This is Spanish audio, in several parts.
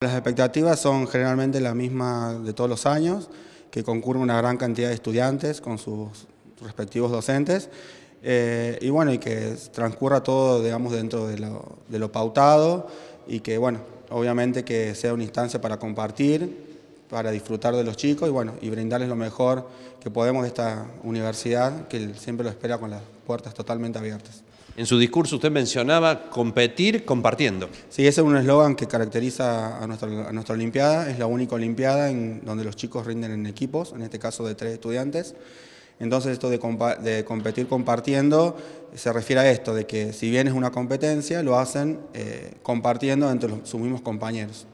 Las expectativas son generalmente las mismas de todos los años, que concurre una gran cantidad de estudiantes con sus respectivos docentes, eh, y bueno, y que transcurra todo, digamos, dentro de lo, pautado, y que, bueno, obviamente que sea una instancia para compartir, para disfrutar de los chicos, y bueno, y brindarles lo mejor que podemos de esta universidad, que siempre lo espera con las puertas totalmente abiertas. En su discurso usted mencionaba competir compartiendo. Sí, ese es un eslogan que caracteriza a nuestra, Olimpiada. Es la única Olimpiada en donde los chicos rinden en equipos, en este caso de tres estudiantes. Entonces esto de, competir compartiendo se refiere a esto, de que si bien es una competencia, lo hacen eh, compartiendo entre los, sus mismos compañeros.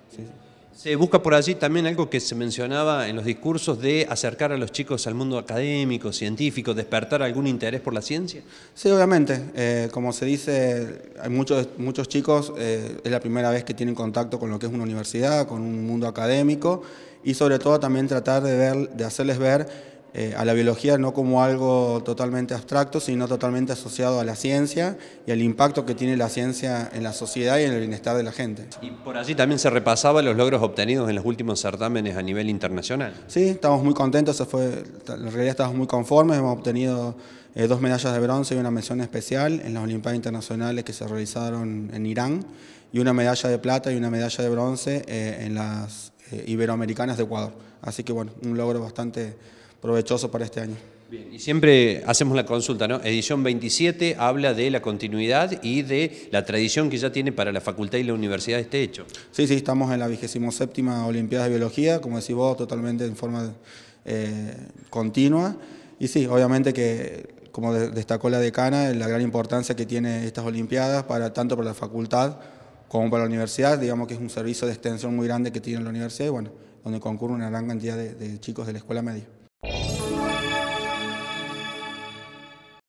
Se busca por allí también algo que se mencionaba en los discursos de acercar a los chicos al mundo académico, científico, despertar algún interés por la ciencia. Sí, obviamente. Eh, como se dice, hay muchos, muchos chicos, eh, es la primera vez que tienen contacto con lo que es una universidad, con un mundo académico y sobre todo también tratar de, ver, de hacerles ver eh, a la biología no como algo totalmente abstracto, sino totalmente asociado a la ciencia y al impacto que tiene la ciencia en la sociedad y en el bienestar de la gente. Y por allí también se repasaba los logros obtenidos en los últimos certámenes a nivel internacional. Sí, estamos muy contentos, se fue, en realidad estamos muy conformes, hemos obtenido eh, dos medallas de bronce y una mención especial en las Olimpiadas Internacionales que se realizaron en Irán y una medalla de plata y una medalla de bronce eh, en las iberoamericanas de Ecuador. Así que bueno, un logro bastante provechoso para este año. Bien, y siempre hacemos la consulta, ¿no? Edición 27 habla de la continuidad y de la tradición que ya tiene para la facultad y la universidad este hecho. Sí, sí, estamos en la 27 Olimpiada de Biología, como decís vos, totalmente en forma eh, continua. Y sí, obviamente que, como destacó la decana, la gran importancia que tiene estas Olimpiadas, para, tanto para la facultad como para la universidad, digamos que es un servicio de extensión muy grande que tiene la universidad y bueno, donde concurre una gran cantidad de chicos de la escuela media.